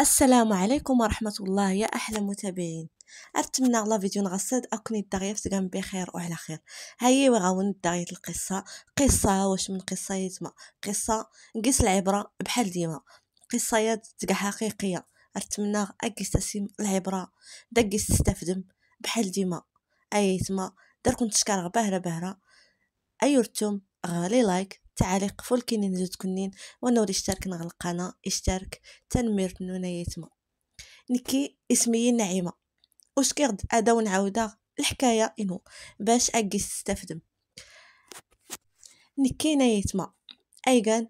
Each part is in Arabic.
السلام عليكم ورحمة الله يا أحلى متابعين أتمنى لا فيديو نغسد أكون الدغية تقام بخير وعلى خير هاي وغاون الدغية القصة قصة واش من قصة يتما قصة نقيس العبرة بحال ديما قصة تقع حقيقية أتمنى أقيس تسيم العبرة دقيس تستفدم بحال ديما أي يتما داركم تشكر بهرة أي رتم غالي لايك تعليق كينين زود كنين ولي اشترك نغلقانا اشترك تنمير نونا يتما نكي اسمي نعيمة وشكرد كيغد ادا ونعاودا الحكاية انو باش اجي استفدم نكي نايتما اي كان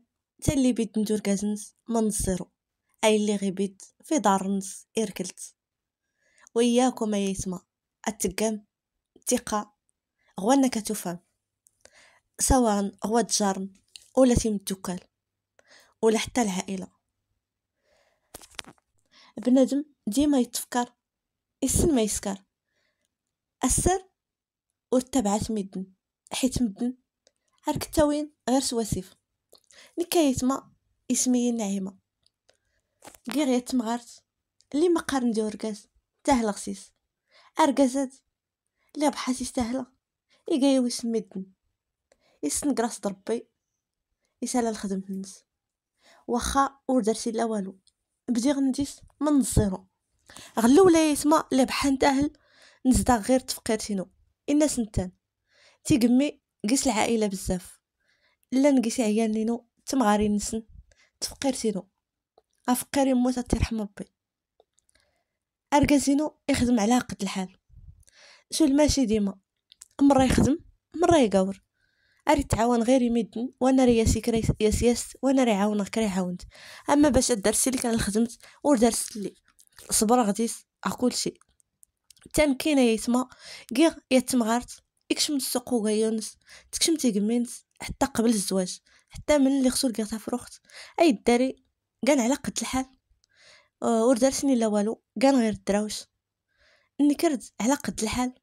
اللي بيد ندور كازنس من الزيرو اي اللي غيبيد في دار نص اركلت وياكم يتما التقام الثقة غوانا كتفهم سواء هو الجار ولا تيم الدكان ولا حتى العائله بنادم ديما يتفكر السن ما يسكر السر واتبعت مدن حيت مدن عرك التوين غير سواسيف ما اسمي نعيمه غير يتمغرت لي ما قارن رقاز ركاز غسيس خسيس اللي لي بحال يقايو اسم مدن يسن كراس ربي يسالا الخدمة نس واخا وردرتي لا والو بدي غنديس من الزيرو غلو ولا يسمى لا بحال تاهل نزدا غير تفقيرتينو الناس نتان تيقمي قيس العائلة بزاف لا نقيس عيان لينو تمغاري نسن تفقيرتينو افقيري موتا تيرحم ربي اركازينو يخدم على قد الحال شو الماشي ديما مرة يخدم مرة يقاور أري تعاون غير يمدن وأنا ري ياس ياس وأنا ري عاونك كري عاونت أما باش الدرس اللي كان خدمت ودرس لي صبر غادي أقول شي تام كاينه يتما كيغ يتمغارت يكشم السوق وغيونس تكشم تيقمينس حتى قبل الزواج حتى من اللي خصو لقيتها فروخت اي داري كان على قد الحال آه، وردرسني لا والو كان غير الدراوش نكرد على قد الحال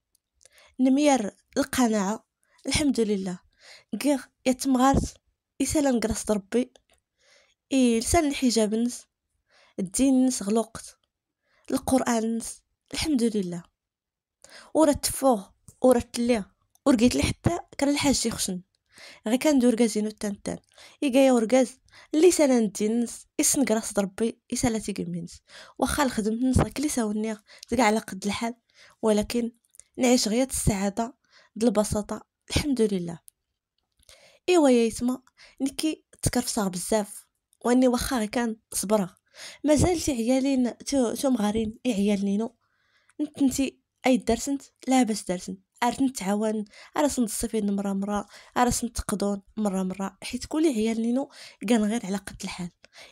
نمير القناعه الحمد لله كيغ يتمغارت يسالا نكرس ربي اي لسان الحجاب نس الدين نس غلوقت القرآن نس الحمد لله ورا تفوغ ورا تلي ورقيت لي حتى كان الحاج يخشن غير دور ركازينو تانتان جاي ورغاز اللي سالا الدين نس يسن كراس ربي يسالا تيكمينس واخا الخدمة نس كلي ساونيغ تقع على قد الحال ولكن نعيش غير السعادة د البساطة الحمد لله ايوا يا يتما نكي تكرفصا بزاف واني واخا كان صبره مازال تي عيالين تو تو مغارين اي عيال نينو انت انتي اي درسنت لاباس درسنت عرفت نتعاون عرفت نتصفين مرة مرة عرفت نتقدون مرة مرة حيت كل عيال نينو كان غير على قد الحال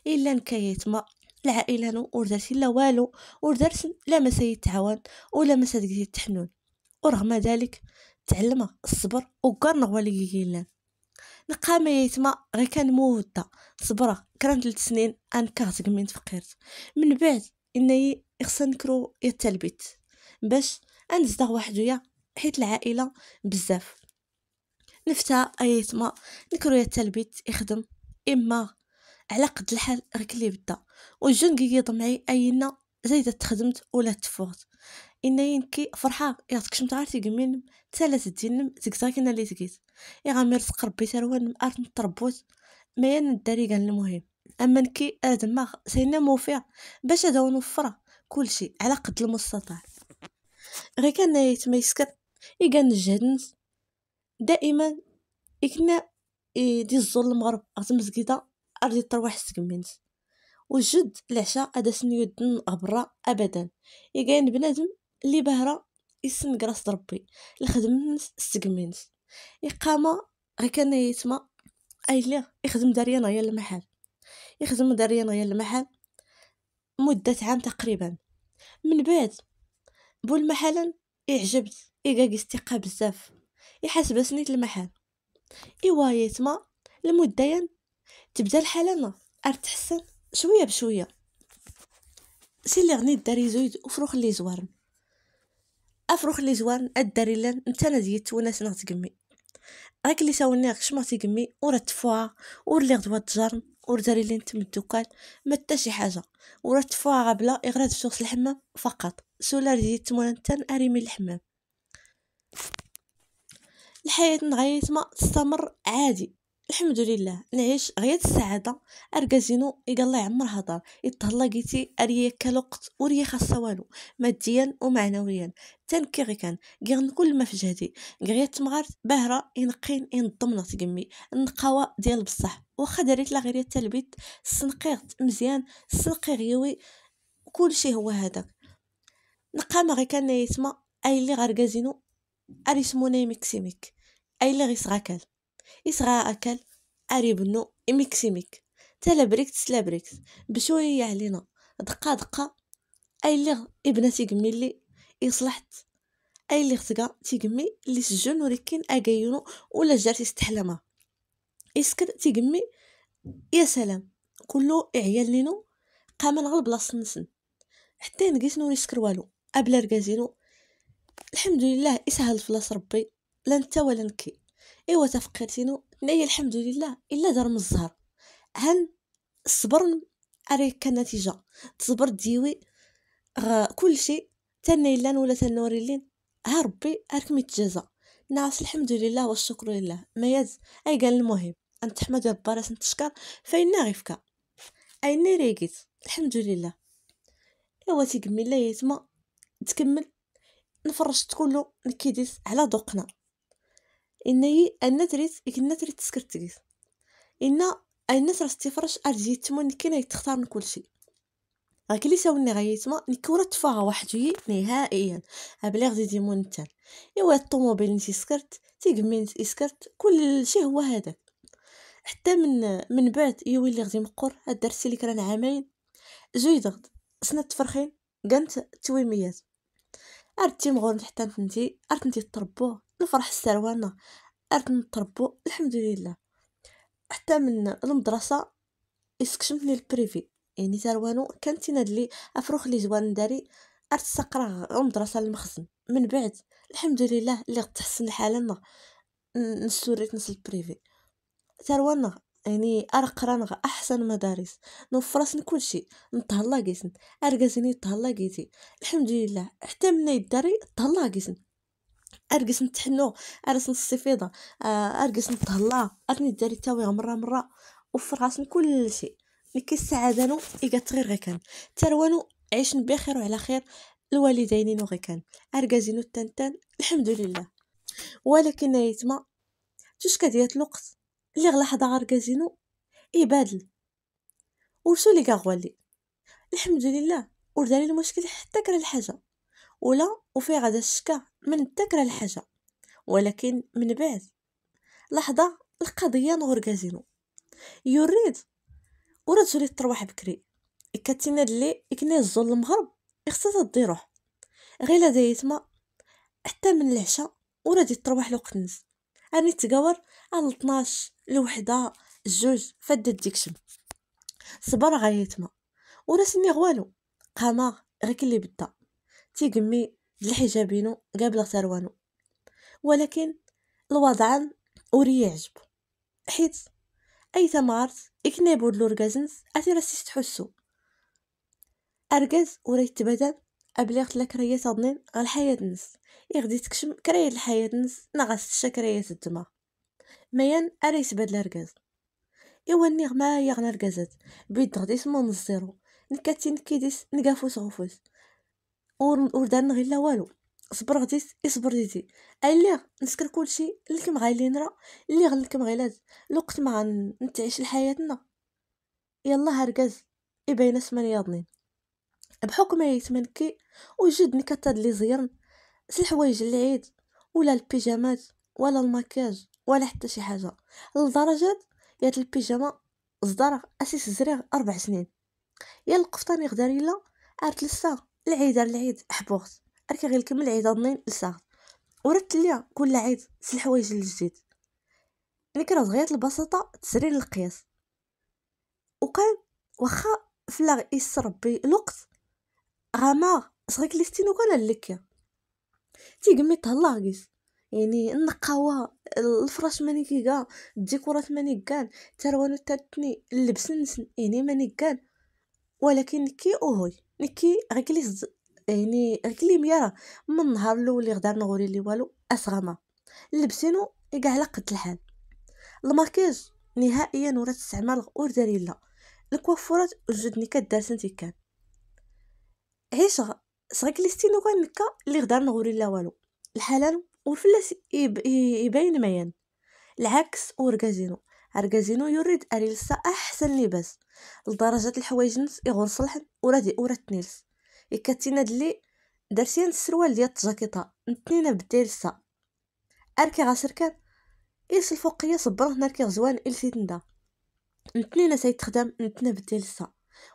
الا نكايت ما العائله نو وردات لا والو وردرت لا ما سيتعاون ولا ما سيتحنون ورغم ذلك تعلم الصبر وكرنغ ولي كيلان لقى ما يتما غير كان مودة صبرة كران ثلاث سنين أن كاتك من تفقيرت من بعد إني خصنا نكرو يا البيت باش أنزدغ وحدويا حيت العائلة بزاف نفتا أيتما نكرو يا يخدم إما على قد الحال غير كلي بدا وجون كيض معي أينا زايدة تخدمت ولا تفوت إنا ينكي فرحة يغتكشم تعرتي قمين تالات الدين تكتاكينا اللي تكيت يغامر سق ربي تروان أرت نتربوت ما ين الداري كان المهم أما نكي أدماغ سينا موفيع باش هدا نوفر كلشي على قد المستطاع غي كان يسكر إيكان الجهد دائما إكنا دي الزور المغرب غت زكيدا أرضي تروح سكمينت وجد العشاء هذا سنيود برا أبدا يقاين بنادم اللي بهرة اسم كراس ربي الخدم استقمنت إقامة غي كان يتما أي لا يخدم داريانا يا المحل يخدم داريانا يا المحل مدة عام تقريبا من بعد بول محلا إعجبت إيقاق استقى بزاف يحسب سنيت المحل إوا يتما لمدة تبدا الحالة ارتحسن شوية بشوية سي لي غنيت داري زويد وفروخ اللي زوارن افروخ لي زوان الداريلان انت انا ديت وناس نغ راك لي ساوني شمع تقمي ورا تفوا ورا لي غدوات جرم ورا داري لي نتم الدكان ما حتى شي حاجه ورا تفوها غبله يغرد سوس الحمام فقط سولار زيت مولا نتا اريمي الحمام الحياة نغيت ما تستمر عادي الحمد لله نعيش غاية السعادة أركازينو يقال عمر هضر يتهلا قيتي أريك الوقت وريا خاصة والو ماديا ومعنويا تنكي غي كان كيغن كل ما في جهدي غير تمغار باهرة ينقين ينضمنا تقمي النقاوة ديال بصح وخا دريت لا غير التلبيت سنقيغت مزيان سنقي غيوي كلشي هو هذاك نقام غي كان نايتما اي اللي غركازينو اريسمونا يمكسيميك اي اللي غيصغاكال يسغى أكل أريب نو إميك ميك تلابريكت سلابريكت بشوية علينا دقا دقا أي لغ ابنة تيقمي اللي يصلحت أي لغ غتقا تيقمي اللي سجن ولكن أقاينو ولا جار تستحلما إسكر تيقمي يا سلام كلو إعيال لينو قام نغلب بلاصة نسن حتى نقيس نور يسكر والو أبلا رقازينو الحمد لله إسهل فلاس ربي لا نتا ولا نكي ايوا تفقيتينو لي الحمد لله الا دار من الزهر هل الصبر اري كنتيجه تصبر ديوي كل شيء لان ولا تنوري لين ها ربي اركم متجزا ناس الحمد لله والشكر لله ما يز اي قال المهم انت تحمد ربي راس نتشكر فين غيفك اي ريقيت الحمد لله ايوا تيكمل لا يتما تكمل نفرشت كله نكيديس على دوقنا إني النتريت النتريت تسكرتقيت إن أن راس تفرش أرجيت تما نكينا تختار من كل شيء غاك اللي ساوني غايتما نكورة تفاغا وحدي نهائيا أبلغ دي ديمون تان إوا الطوموبيل نتي سكرت تيكمين نتي سكرت كل شيء هو هداك حتى من من بعد يوي اللي غادي مقر هاد درسي اللي كران عامين جوي ضغط سنة تفرخين كانت تويميات ارتي مغور حتى نتنتي ارتنتي تربوه نفرح السروانة أرد نتربو الحمد لله حتى من المدرسة يسكشمتني البريفي يعني سروانو كانت تناد لي افروخ لي زوان نداري أرد سقرا المدرسه المخزن من بعد الحمد لله اللي تحسن حالنا نسوريت نسل البريفي سروانا يعني ارقرانا احسن مدارس كل كلشي نتهلا جيسن ارقازني تهلا جيسي الحمد لله حتى من يداري تهلا جيسن ارقص نتحنو ارقص نصيفيضه آه، ارقص نتهلا ارني داري تاوي مره مره راسنا كل شيء ملي كيسعدانو يقات غير غي كان تروانو عيشن بخير وعلى خير الوالدينين غي كان ارقازينو تنتان الحمد لله ولكن يتما توشكا ديال الوقت اللي حدا ارقازينو يبادل وشو لي كاغوالي الحمد لله وردالي المشكل حتى كره الحاجه ولا وفي غدا الشكا من الذاكرة الحاجة ولكن من بعد لحظة القضية نور كازينو يريد ورا تولي تروح بكري كاتينا اللي إكني الزول المغرب خصها تدي روح غير هذا حتى من العشاء ورا دي تروح لو كنز راني تقاور على 12 الوحده الجوج فد الديكشن صبر غايت ما سمي غوالو قام غير كلي بدا تيقمي الحجابينو قبل قابل ولكن الوضع أوري يعجب حيت أي تمارت إكنابو لورغازنز أثير السيس تحسو ارغز ورا يتبادل أبلغت لك راهي تضنين على الحياة نس يغدي تكشم كراية الحياة نس نغس شكرية كراية الدماغ ميان اري يتبادل ارغز إوا النيغ ما يغنى الكازات بيد غدي سمون الزيرو نكاتي نكيديس نقافوس غفوس وردان غير لا والو صبر غدي اصبر ديتي اللي نسكر كلشي لكم غايلي نرى اللي غلكم غيلاد الوقت ما نتعيش لحياتنا يلا هركز يبين اسمن ياضنين بحكم يتمنكي وجد نكتاد لي زيرن الحوايج العيد ولا البيجامات ولا الماكياج ولا حتى شي حاجه لدرجه يات البيجامة صدر اسيس زريغ اربع سنين يا القفطان يغدر الا عرفت لسه العيد العيد حبوخت اركي غير نكمل عيد اضنين لساغت وردت ليا كل عيد في الحوايج الجديد يعني كرهت غاية البساطة تسرير القياس وكان واخا فلا يسر ربي الوقت غما صغيك ليستينو كان تي قمي تهلا كيس يعني النقاوة الفراش ماني كيكا الديكورات ماني كان تروانو تاتني اللبس نسن يعني ماني كان ولكن كي اوهوي كي رجلي يعني رجلي ميرة من النهار الاول اللي غدا نغوري لي والو اسغما لبسينو كاع على قد الحال الماركاج نهائيا ورات استعمال غور داريلا الكوافورات وجدني كدار سنتي كان عيشة صغيك لي ستينو كان نكا اللي غدا نغوري لا والو الحلال والفلاس يبين ميان العكس ورقازينو عرقازينو يريد أريلسا أحسن لباس لدرجة الحوايج نفس إغور صلحن ورادي أورا تنيلس إكاتينا دلي درسين السروال ديال الجاكيطة نتنينا بديلسا أركي كان إيس الفوقية صبره ناركي غزوان إلسيتندا نتنينا سيتخدم نتنا بديلسا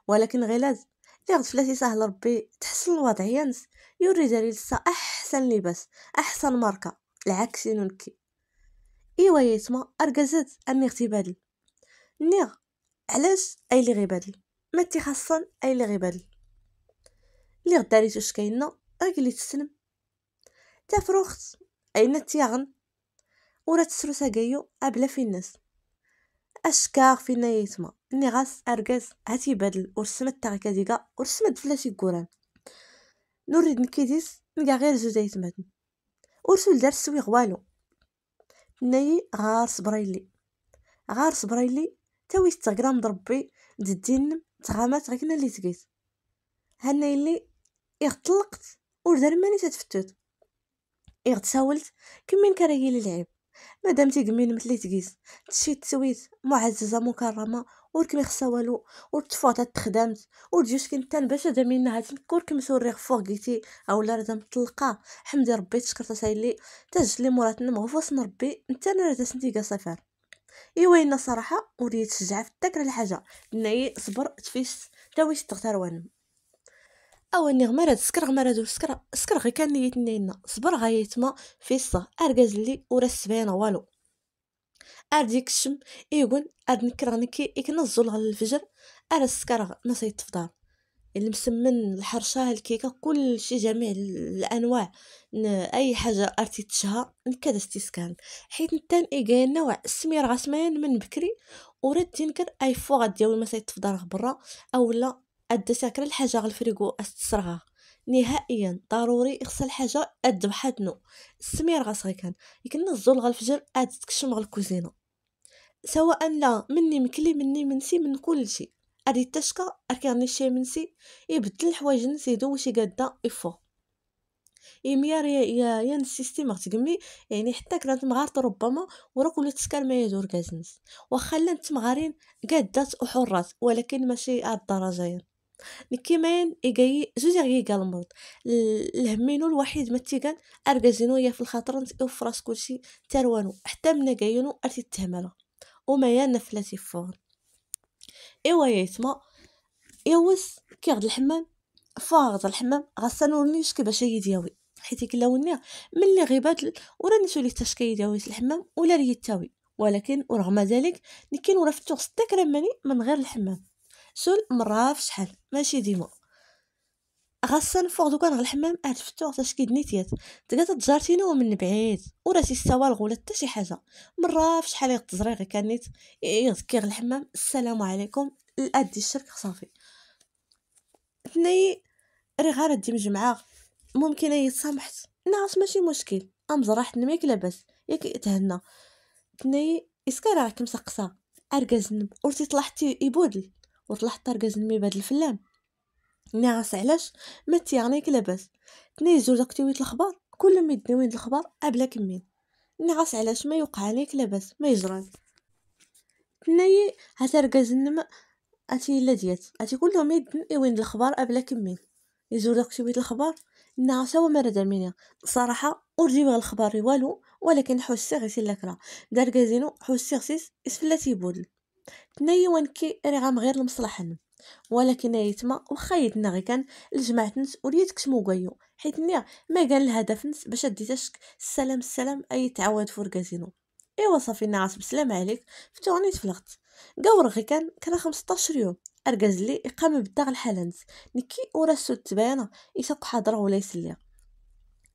ولكن غلاز لي غد فلاتي سهل ربي تحسن الوضع يانس يريد أريلسا أحسن لباس أحسن ماركة العكس نكي ايوا يا يتما ارغزات اني غتبادل نيغ علاش اي اللي غيبادل ما تيخصن اي اللي غيبادل لي غدا ريتو شكاينا اكلي تسلم تافروخت اين تيغن ورا تسرو كايو ابلا في الناس اشكاغ فينا يتما ني غاس ارغاز هاتي بدل ورسمت تاغيكا ديكا ورسمت فلاشي كوران نريد نكيديس نكا غير زوج ايتمات ورسول دار السويغ والو ناي غار سبريلي غار سبريلي تاوي ستة غرام ضربي ددين تغامات غيكنا اللي تقيت هنا اللي اغطلقت وردار ماني تتفتت اغتساولت كمين كراهي للعب مادام تيقمين مثلي تقيس تشيت تسويت معززة مكرمة ورك خصها والو ورتفوع تخدمت سكن تن باش هذا من هاد كورك مسوري غفوغ او اولا راه مطلقه حمدي ربي تشكرت سايلي تجلي مرات نمغو فوسن ربي انت انا راه تسنتي صفر ايوا انا صراحه وريت شجع في الذكر الحاجه ناي صبر تفيش تاويش تختار وانم اواني غمرة سكر غمرة دو سكر سكر غي كان نيت نينا صبر غايتما في الصه ارجز لي ورا السبعين والو أرديك الشم ايغون ار نكرغني كي يكنزول على الفجر ار السكر ناس المسمن الحرشة الكيكة كل شي جميع الأنواع أي حاجة أرتي تشها نكاد استيسكان حيت نتان إيقايا نوع سمير غسمين من بكري ورد تنكر أي فوغ ديال مسا يتفضل برا لا أدا ساكرة الحاجة غالفريقو أستسرها نهائيا ضروري خصها حاجة قد بحدنو السمير غاسغي كان يكن الزول الفجر قاد تكشم غا الكوزينه سواء لا مني مكلي مني منسي من كلشي ادي التشكا اركاني شي منسي يبدل الحوايج نسيدو وشي قادا يفو إميار يا يا السيستيم غتقمي يعني حتى كانت مغارت ربما وراك ولات تسكر ما يدور كازنس واخا لانت مغارين قادات وحرات ولكن ماشي هاد الدرجه يعني. مكيمان إيجاي جوجيغ قال المرض الهمينو الوحيد متيقان أرجازينو يا في الخاطر نتقيو فراس كلشي تروانو حتى منا قاينو أرتي تهملا وما يا نفلتي فور إيوا يتما يوس كيغد الحمام فاغد الحمام غسانورني شكي باش هي حيت كلاوني ملي غيبات وراني سولي تشكي يدياوي الحمام ولا ريتاوي ولكن ورغم ذلك نكين ورفتو ستكرماني من غير الحمام شول مرة في شحال ماشي ديما فوق دوكان نغ الحمام عرفتو عطاش كيدني دنيتيات تقات تجارتينا ومن بعيد وراسي استوى الغولا حتى شي حاجه مره في شحال يغتزري غير كانيت يذكر الحمام السلام عليكم الادي الشرك صافي تني ري غير دي مجمعه ممكن هي تسامحت ناقص ماشي مشكل زراحت نميك لاباس ياك تهنا تني اسكا راك مسقسه ارقى ورتي طلعتي يبودل وطلع الطرقه جنبي بهاد الفلام ناعس علاش ما تيعنيك لاباس تني زوج اكتيويت الخبار كل ما وين الخبار ابلا كمين ناعس علاش ما يوقع عليك لاباس ما يجراك تناي هاتا ركاز النما اتي لا ديات اتي كلهم يدن وين الخبار ابلا كمين يزور شويه الاخبار ناعسة وما رد مني صراحة أرجيبها الخبار والو ولكن حسي غيسي لكرا دار كازينو حسي غسيس اسفلاتي بودل تنايا ونكي رغم غير لمصلحن ولكن ايتما واخا يدنا غير كان الجماعة نس وليت كشمو كايو حيت نيا ما قال الهدف نس باش ادي السلام السلام اي تعاود فور كازينو ايوا صافي نعاس بسلام عليك فتوني تفلغت قاور غي كان كان 15 يوم ارجز لي يقام بداغ نس نكي وراسو تبانا يسق حاضره ولا يسلي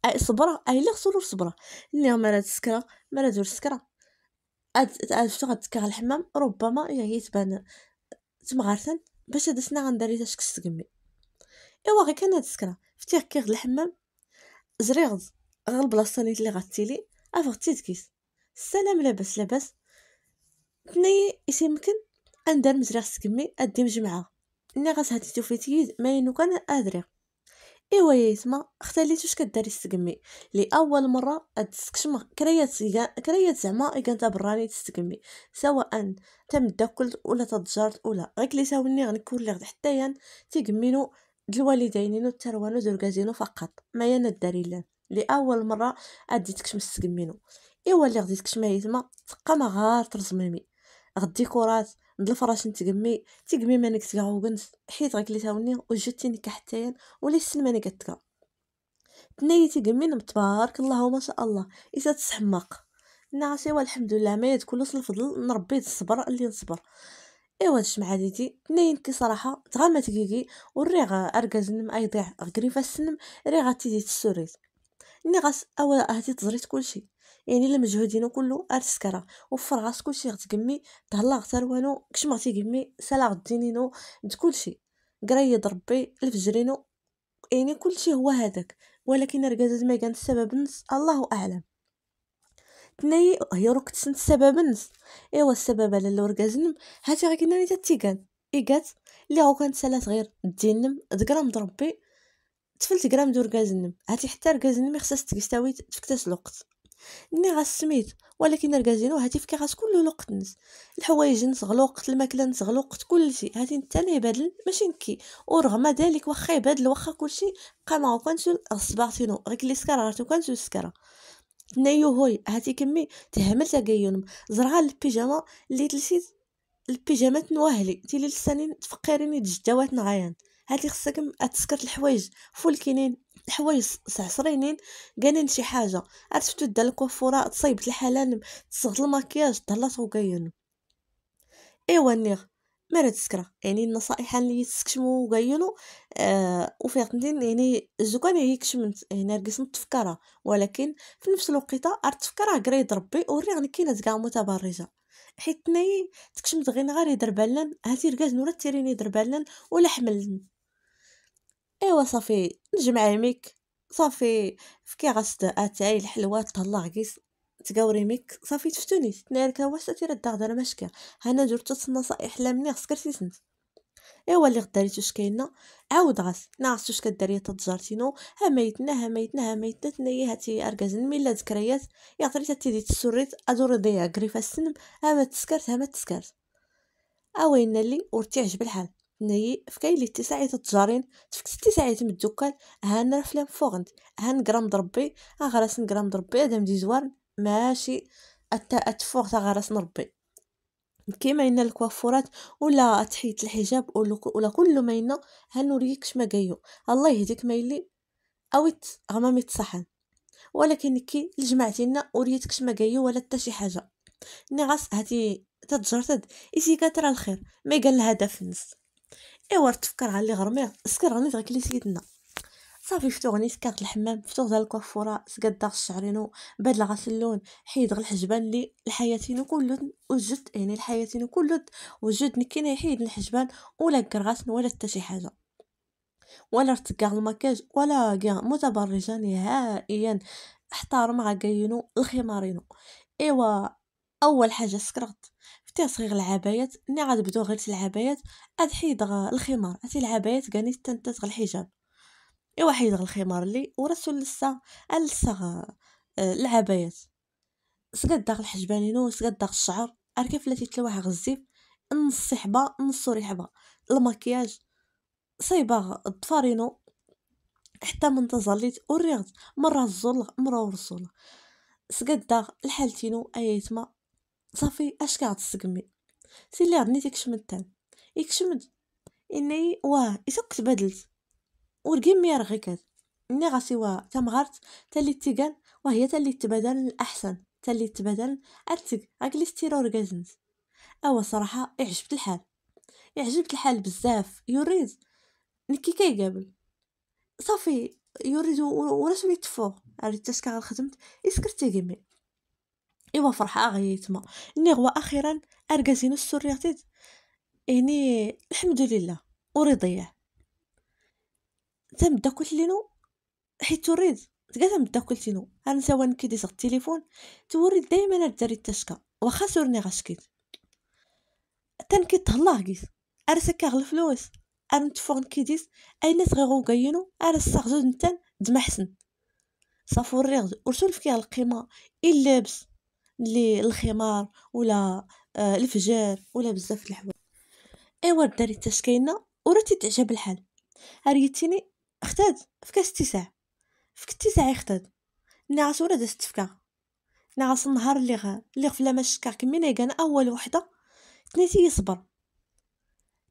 اي صبره اي لي خصو صبره اللي مرات راه مرات ما سكره اش غتكره الحمام ربما يعني تبان تمغرسن باش هاد السنه غنداري تاش كتسقمي ايوا غير كان هاد السكره فتي كيغ الحمام زريغز غير البلاصه اللي غتيلي افغتي تكيس السلام لاباس لاباس تني يمكن اندار مزريغ سكمي ادي مجمعه ني هاتي توفيتي ما ينو كان ادريغ ايوا يا يتما اختليت واش كداري تستقمي لاول مره تستكشم كريات كريات زعما كانت براني تستقمي سواء تم الدكلت ولا تتجرد ولا غير ساوني غنكون لي حتى يان تيقمينو الوالدين التروانو دركازينو فقط ما يانا لا لاول مره ادي تكشم السقمينو ايوا اللي غادي تكشم يتما تقما غار ترزميمي غدي كرات ندلف راش نتقمي تيقمي ماني كنت غوغنس حيت غكليتاوني وجدتيني كحتايا ولا السن ماني كتكا تنايا تيقمين تبارك الله وما شاء الله إذا تسحمق نعس ايوا الحمد لله ما يدكل الفضل نربي الصبر اللي نصبر ايوا مع ديتي تنين كي صراحه تغمى تقيقي تكيكي وري غا اركاز نم اي ضيع غريفا السنم ري غا تيدي تسوريت ني غاس اوا هاتي تزريت كلشي يعني المجهود كلو كله غتسكرا وفر راسك كلشي غتقمي تهلا غتر والو كشمعتي قمي سلا غدينينو انت كلشي قريض ربي الفجرينو يعني كلشي هو هذاك ولكن ركازات ما كانت سبب النص الله اعلم تناي هي روك تسنت سبب النص ايوا السبب على الاورغازم هاتي غير كنا نتا تيكان ايكات لي غو كانت سالات صغير دينم دقرام ضربي تفلت غرام دور غازنم هاتي حتى ركازنم خصها تكستاوي تفكتاس الوقت ني غاس سميت ولكن ركازينو هاتي في غاس كل الوقت نس الحوايج نسغلو الماكله نسغلو كل كلشي هاتي نتا بدل ماشي نكي ورغم ذلك واخا يبادل واخا كلشي قما وكنسو الصباطينو غير كلي سكرا غير كنسو السكره نيو هوي هاتي كمي تهمل تاكايون زرعه البيجاما اللي تلسيت البيجامات نوهلي تيلي لساني تفقيريني تجداوات نعيان هادي خصك تسكر الحوايج فولكينين الحوايج سعصرينين كانين شي حاجه عرفتو دا الكوفوره تصيبت الحلال تصغر المكياج طلات وكاين ايوا النيغ مرة تسكرة يعني النصائح اللي تسكشمو وقينو آه وفيقتين يعني الزكان هي كشمت هنا يعني رقص نتفكرها ولكن في نفس الوقيته عرفت تفكرها ربي وري غني كاينه كاع متبرجه حيت ناي تكشمت غين غير يضرب هاتي ركاز نورا تيرين يضرب ولا حمل ايوا صافي نجمع ميك صافي فكي غاست اتاي الحلوات طلع قيس تقاوري ميك صافي تفتوني تنال كواش تيرد رد دغدغه مشكا هانا درت النصائح لا مني خسكرتي سنت ايوا اللي غداري توش كاينه عاود غاس ناقص توش كداري تتجارتينو ها ميتنا ها ميتنا ها ميتنا تنيا هاتي اركازن ميلا ذكريات يا يعطريت تيدي تسريت ادور ضيع قريفه السنم ها ما تسكرت ها ما تسكرت اوين اللي عجب الحال ناي فكاين لي تسعي تجارين تفكت تسعي من الدكان هان رفلان فوغنت هان قرام ضربي غراس نقرام ضربي ادم دي زوار ماشي اتفوغ تا غراس نربي كيما ان الكوافورات ولا تحيت الحجاب ولا كل ما ان هنوريك شما كايو الله يهديك مايلي يلي اويت غمامي تصحن ولكن كي لجمعتينا وريتك شما كايو ولا حتى شي حاجه ني غاس هاتي تتجرتد ايسي كترى الخير ما قال الهدف نص ايوا تفكر على اللي غرميغ سكر غنيت غير كلي سيدنا صافي فتوغ نيس كارت الحمام فتوغ ديال الكوافوره سقاد داغ الشعرينو باد اللون حيد غل الحجبان لي الحياتين كلو وجد يعني الحياتين كلو وجد نكينا يحيد الحجبان ولا كرغاسن ولا حتى شي حاجه ولا ارتقاع المكياج ولا كاع متبرجا نهائيا احترم كاينو الخمارينو ايوا اول حاجه سكرت تي صغير العبايات ني غتبدو غير العبايات عاد حيد الخمار هاتي العبايات كاني تنتات الحجاب ايوا حيد الخمار لي ورسو لسا لسا آه، العبايات سقد داخل الحجبانينو سقد داخل الشعر اركف التي تلوح غزيف نص صحبة نص ريحبة المكياج صيبة الضفارينو حتى من تزليت وريغت مره الزول مره ورسول سقد داغ الحالتينو ايتما صافي اش كاع تسقمي سي لي غني تكشمد تان يكشمد اني واه اذا كنت بدلت والجيم يرغي كاد ني غسيوا تمغرت تالي تيغان وهي تالي تبادل الأحسن تالي تبادل أتك أكلي ستيرو رقازنت أوا صراحة يعجبت الحال يعجبت الحال بزاف يريد نكي قابل صافي يريد ورسولي تفوق عرفت تسكا خدمت يسكرتي جيمي ايوا فرحه آه غي يتما إني غوا اخيرا ارغازينو السورياتيد إني يعني الحمد لله ورضيه تنبدا قلت لينو حيت تريد تقا تنبدا قلت لينو انا سوا صغ التليفون توريد دائما الدري التشكا واخا سورني غشكيت تنكيت تهلا كيس ارسكا غل الفلوس ارن تفون ناس اين صغيرو كاينو ارس زوز نتان دما حسن صافو الريغ ورسول فيها القيمه اللبس لي الخمار ولا آه، الفجار ولا بزاف الحوايج ايوا الدري تاش كاينه ورا تتعجب الحال عريتيني اختاد فكا اتساع فك اتساع يختاد ناعس ولا دازت تفكا ناعس النهار اللي غا اللي غفلا ما شكا كمينا كان اول وحده تنيتي يصبر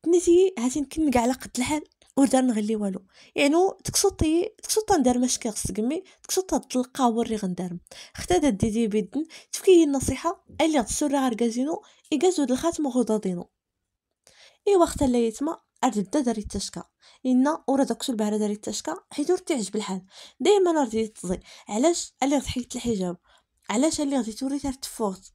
تنيتي هاتي نقع على قد الحال ودار نغلي والو يعني تكسطي تكسطا ندير مشكي غسقمي خص تكسطا تلقى وري غندار ختا ديدي بيدن تفكي النصيحه اللي غتسرى غير كازينو يكازو الخاتم غضادينو ايوا ختا لا يتما اردت داري التشكا ان ورا داكشي البهره داري التشكا حيت ورد عجب الحال دائما أردت تضي علاش ألي غد الحجاب علاش ألي غادي توري تاع التفوت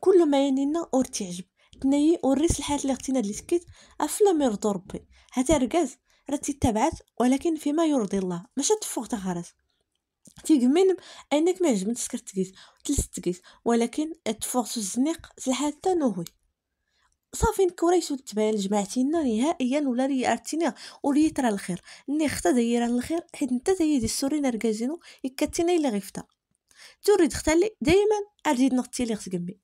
كل ما ينينا ور تعجب تنيي وريس الحياه اللي غتينا اللي سكيت افلا ما يرضو ربي هاتا ركاز راتي تتبعات ولكن فيما يرضي الله ماشي تفوق تغارس تيقمين انك ما عجبني تسكر تقيس تلس تقيس ولكن تفوق الزنيق سلحات نوهي صافي نكوريش التباين لجماعتينا نهائيا ولا ريعتينا وليت ترى الخير ني اختا دايره الخير حيت نتا تايدي السوري نركازينو يكاتينا الا غفتا توريد دختالي دائما اريد نغتي لي غتقمي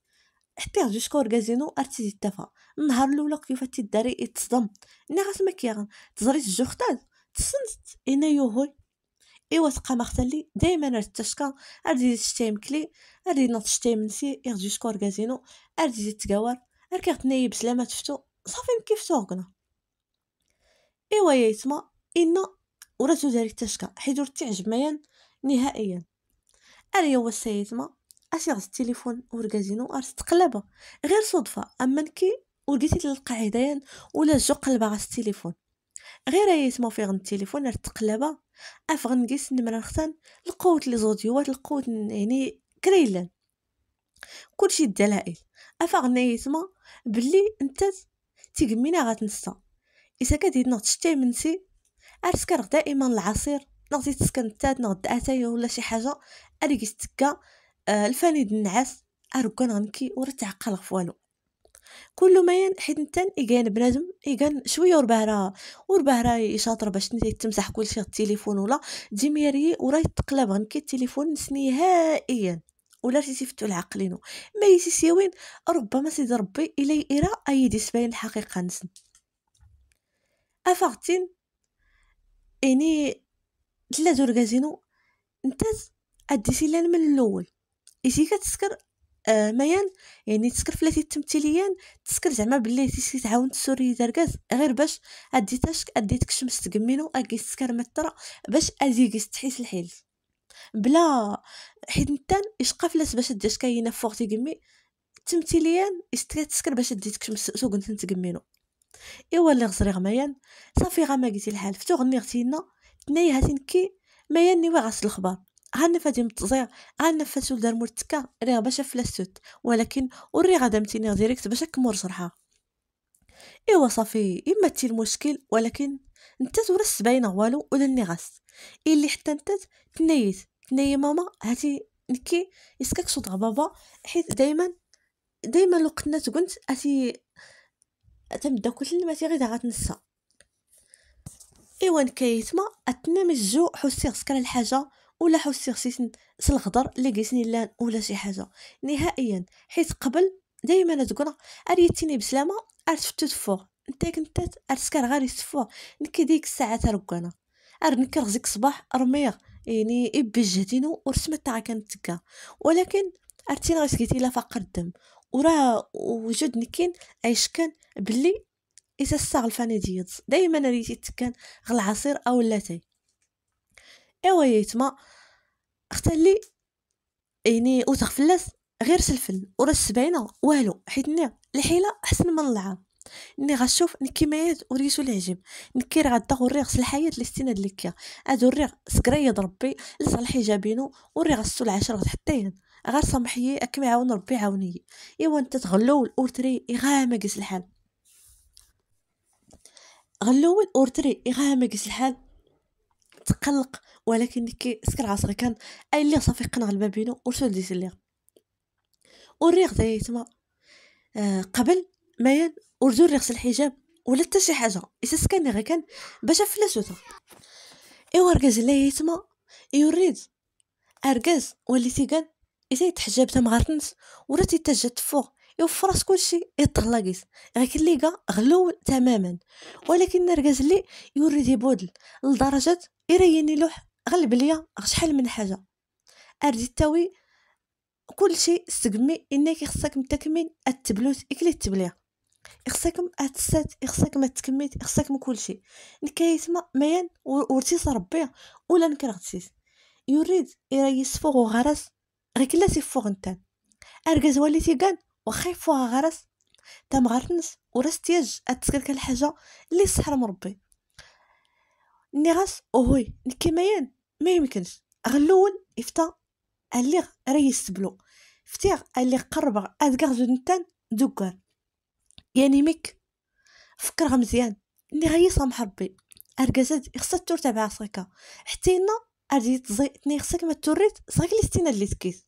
حتى جوج كور كازينو ارتي التفا النهار الاولى كيف تداري يتصدم ني غاس مكيغن تزريت جو ختاز تسنت انا يوهوي ايوا تقا مختالي ختالي دائما ارتشكا اريد تشتيم كلي اريد نتشتيم نسي ارجوج كور كازينو اريد تكاور غير كيغتنيب بسلامه تفتو صافي مكيفتو غنا ايوا يا يتما ان ورثو ذلك تشكا حيت تعجب ميان نهائيا انا يا يتما اشي غز التليفون ورغازينو ارس تقلبه غير صدفه اما نكي ولقيتي تلقى عدايا ولا جو قلبه غاس التليفون غير يتما في غن التليفون ارتقلبه افغن نقيس نمرا ختان لقوت لي زوديوات لقوت يعني كريلان كلشي الدلائل افغنيتما بلي انت تيغمينا غتنسى اذا كدير نغ تشتي منسي ارسكر دائما العصير نغ تسكن تاد نغ اتاي ولا شي حاجه اريك تكا آه، الفاني د النعاس اركن غنكي ورا تعقل فوالو كل ما ين حيت نتا ايغان بنادم ايغان شويه ورباه راه ورباه راه يشاطر باش تمسح تمسح كلشي التليفون ولا ديميري وراه يتقلب غنكي التليفون نسني هائيا ولا تيتفتو العقلينو ما يتسيوين ربما سيد ربي إلى إرى أيدي سباين الحقيقة نسن أفغتين يعني تلا زورغازينو انت أديتي لان من الأول إيتي كتسكر آه ميان يعني تسكر فلاتي التمثيليان تسكر زعما بلي تيسكي تعاون تسوري دركاز غير باش اديتاش اديتك شمس تقمينو اكي تسكر مترا باش ازيكي تحيس الحيل بلا حيت نتا اش قافلات باش ديش كاينه فورتي كمي تمثيليان استري تسكر باش دي تكشم سوق نتا تكمينو ايوا اللي غزري غميان صافي غما قلتي الحال فتو غني غتينا تنايا هاتينكي ميان نيوا غاس الخبار هانا فادي متزير هانا فاسول دار مرتكا ري باش فلاسوت ولكن وري غادا متيني ديريكت باش كمور شرحها ايوا صافي اما تي المشكل ولكن نتا تورس باينه والو ولا ني غاس اللي حتى نتا تنيت ناي ماما هاتي نكي يسكك صوت بابا حيت دائما دائما لو قلنا تقنت اتي تنبدا كل كلماتي غير غتنسى ايوا نكايتما اتنام الجو حسي غسكر الحاجه ولا حسي خصيت الغدر اللي قيسني لان ولا شي حاجه نهائيا حيت قبل دائما تقول اريتيني بسلامه ارتفتو تفوغ نتا كنتات ارسكر غير يسفوه نكي ديك الساعه ترقنا ار نكرغزيك صباح رميغ يعني إبج جدينو ورسمت تاع كانت تكا ولكن عرفتي غسكيتي لا فقر الدم وراه وجود نكين عيش كان بلي اذا الفاني فانيديت دائما ريتي تكان غل عصير او اللاتاي ايوا يتما اختلي يعني وتغفلس غير سلفل ورا السبعينة والو حيتني نعم، الحيلة احسن من العام اني غشوف الكيمايات وريسو العجب نكير غدا غوري غسل الحياه الاستناد لكيا هادو ريغ سكريد ربي لصالحي جابينو وري غسو العشر غتحطين غير سامحيي اكم يعاون ربي عاوني ايوا انت تغلو الاورتري يغامقس الحال غلو الاورتري يغامقس الحال تقلق ولكن كي سكر عصري كان اي اللي صافي قنغ البابينو ورسول ديس اللي وريغ دايتما آه قبل ما ين ورجو يغسل الحجاب ولا حتى شي حاجه سكان غير كان باش فلاسوتا ايوا ركاز لا يتما يريد اركاز واللي تيقال اذا يتحجب تا مغرطنس ولا فوق يوفر يوفرس كلشي يطلقيس غير كاين اللي كا تماما ولكن الركاز اللي يريد يبودل لدرجه يريني لوح غلب ليا شحال من حاجه اردي تاوي كلشي استقمي انك خصك متكمل التبلوس اكلي التبليه خصكم اتسات تكميت التكميت خصكم كلشي نكايت ما ميان ورتيس ربي ولا نكرغتيس يريد يريس فوق غرس غير كلا سيفوغ نتان اركز وليتي كان واخا يفوغ غرس تام غرنس ورستيج اتسكر اتسكرك الحاجه اللي سحر مربي ني غاس اوهوي نكي ميان ما يمكنش غلول يفتا اللي ريس بلو فتيغ اللي قرب ادكار زود نتان دوكار يعني ميك فكرها مزيان نهاية سامح ربي اركازات خصها تور تبع صيكا حتى انا ارزي تزي خصك ما توريت صاك لي ستينا اللي تكيس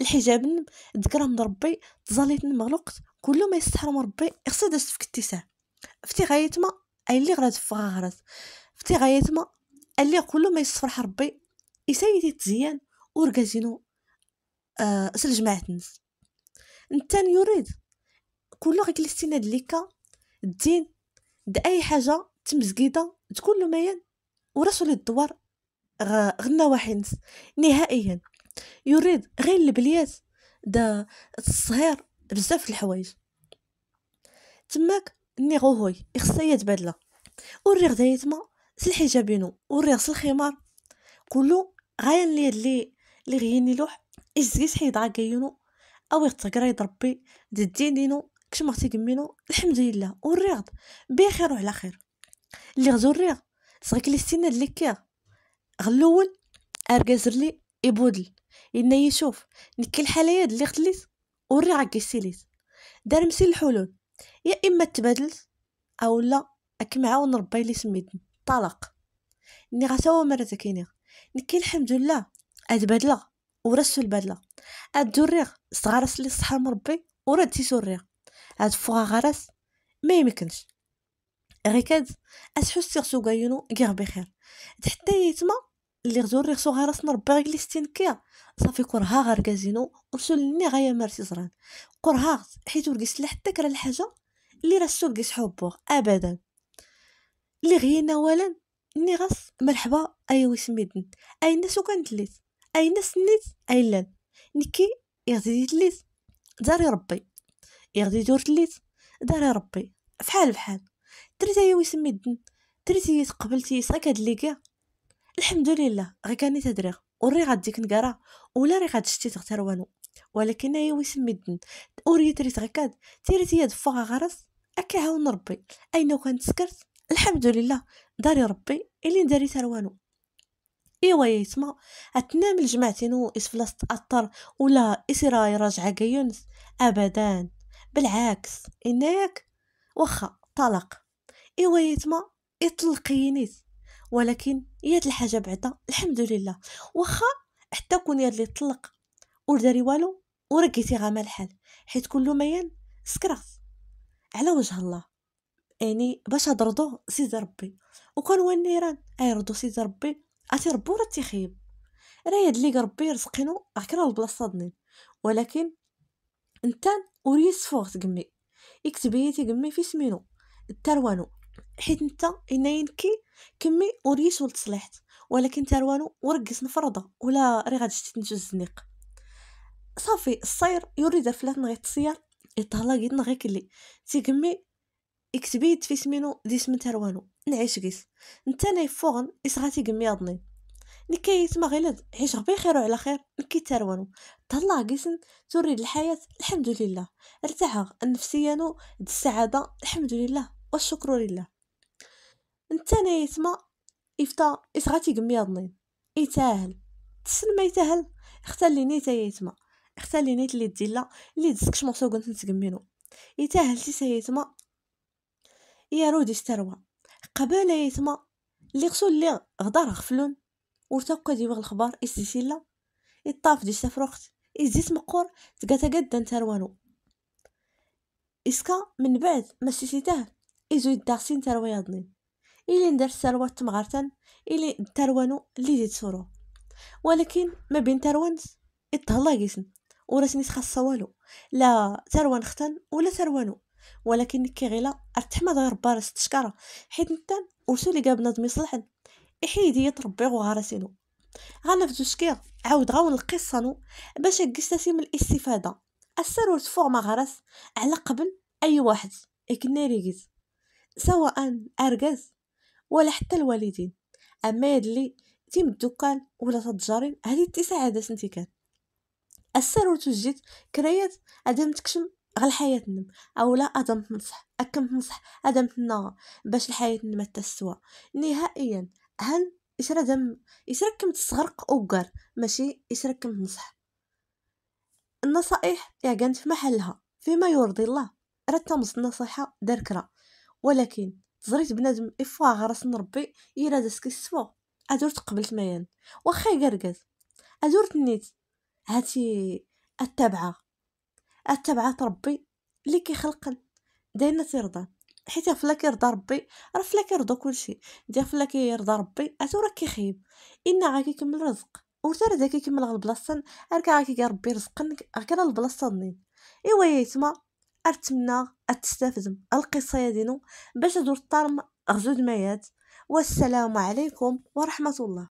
الحجاب ذكرى من ربي تزاليت مغلوقت كل ما يستحرم ربي خصها دازت في اتساع فتي غاية ما اي اللي غرات فغا غرات فتي غاية ما اللي كل ما يصفرح ربي يسايدي تزيان ورقازينو أه سل جماعة نس يريد كل غير جلستي هاد ليكا الدين د اي حاجه تمزقيده تكون له ميان ورسول الدوار غنا واحد نهائيا يريد غير البليات دا الصهير بزاف الحوايج تماك نيغو هوي اخصائيات تبادله وري غدا يتما سلحي جابينو و غسل سلخيمار كلو غايا لي لي غيني لوح اجزيس حيد عاكينو او يغتقرا يضربي دي دينو كش مغتي كمينو الحمد لله والرياض بخير وعلى خير اللي غزو الرياض صغيك لي ستينا اللي كير غلول اركازر لي يبودل إنا يشوف نكي الحالية اللي خدليت والريع كيسيليت دار مسي الحلول يا اما تبادلت او لا اكمعا ونربي ربي اللي سميتني طلاق ني غتاوا مرة كينيغ نكي الحمد لله أد بدلة ورسو البدلة ادو الريغ صغار اللي صحر مربي وردتي تيسو الريغ هاد غراس ما يمكنش غير كاد اتحس تيغسو كاينو كيغ بخير حتى يتما اللي غزو ريغسو غارس نربي غير ليستينكيا صافي كرها غار كازينو لي غايا مارسي زران كرها حيت ورقيس لا حتى كرا الحاجه اللي راسو رقيس حبوغ ابدا اللي غينا ولا ني غاس مرحبا اي وسميدن اي الناس وكانت ليت اي الناس نيت اي لان نكي يغزيت ليت داري ربي يغدي دور الليت دار ربي فحال فحال هي أيوة ويسمي الدن هي تقبلتي صاك هاد اللي الحمد لله غير كاني تدريغ وري غادي كنقرا ولا ري شتي تغتر والو ولكن هي أيوة ويسمي الدن وري دريت غكاد تيريت هي فوق غرس اكا هاون ربي اين كنت سكرت الحمد لله داري ربي اللي داري تروانو ايوا يسمع اتنام الجماعتين اسفلست تاثر ولا اسرائي راجعه يونس ابدا بالعكس انك واخا طلق ايوا يتما يطلقينيت ولكن ياد الحاجة بعدا الحمد لله واخا حتى كون ياد اللي طلق وداري والو ورقيتي غاما الحال حيت كل ميان سكرات على وجه الله يعني باش هضردوه سيدي ربي وكون هو النيران ايردو سيدي ربي اتي ربو راه تيخيب راه يد ليك ربي رزقينو غير البلاصه ولكن نتان اوريس فورت قمي اكتبيتي قمي في سمينو التروانو حيت نتا كي كمي أريس ولتصليحت ولكن تروانو ورقص نفرضة ولا ري غادي تنجز الزنيق صافي الصير يريد فلات نغي تصير يطهلا قيد نغي كلي تيقمي اكتبيت في سمينو دي سم تروانو نعيش قيس نتا فوغن اسغاتي قمي اضنين لكي يتمغلد عيش غبي خير على خير لكي تروانو طلع قسم تريد الحياة الحمد لله ارتاح النفسية السعادة الحمد لله والشكر لله انا يتما يفتا يسغاتي قميا ضنين يتاهل ما يتاهل اختالي نيتا يتما اختالي نيت اللي ديلا اللي دسكش مغسو انت نتقمينو يتاهل تيسا يتما يا رودي استروى قبالة يتما اللي خصو اللي غدار غفلون دي ديما الخبار إزيتي سيلا إطاف دي سفروخت إزيت مقور تقاتا قدا تروانو إسكا من بعد ما سيسيته إزو يدارسين تروى يضني إلي ندار الثروة تمغرتن إلي تروانو اللي دي تصورو ولكن ما بين تروانز إطهلا قيسن وراسني تخاصة والو لا تروان ختن ولا تروانو ولكن كي غيلا ارتحمد غير بارس تشكرا حيت نتان ورسولي قابنا دمي صلحن يحيد هي تربيغ وغرسلو غنفدو شكيغ عاود غاون القصة باش قستسي من الاستفادة السر فوق ما غرس على قبل أي واحد إكنا ريقز سواء أرقز ولا حتى الوالدين أما يدلي تيم الدكان ولا تجارين هذه التسعة عادة سنتي كان السر تجد كريات عدم تكشم غير الحياة اولا ادم تنصح اكم تنصح ادم تنغى باش الحياة تنم تسوى نهائيا هل إشرا دم دم كم راك او اوكار ماشي اش كم تنصح النصائح يا كانت في محلها فيما يرضي الله راه تمص النصيحه دار كرا ولكن زريت بنادم افوا غرس نربي الا داسك السوا أدورت قبل ميان واخا قرقز أدورت نيت هاتي التبعه التبعه تربي اللي كيخلقن داينا تيرضان حيت فلا يرضى ربي راه فلا يرضى كلشي ديال فلا يرضى ربي اتو راه كيخيب ان غا كيكمل رزق ورتا راه كيكمل غير بلاصتن راك غا كيكا ربي رزقنك غير كان البلاصه ني ايوا يتما اتمنى اتستافد القصه دينو باش دور الطرم غزو دميات والسلام عليكم ورحمه الله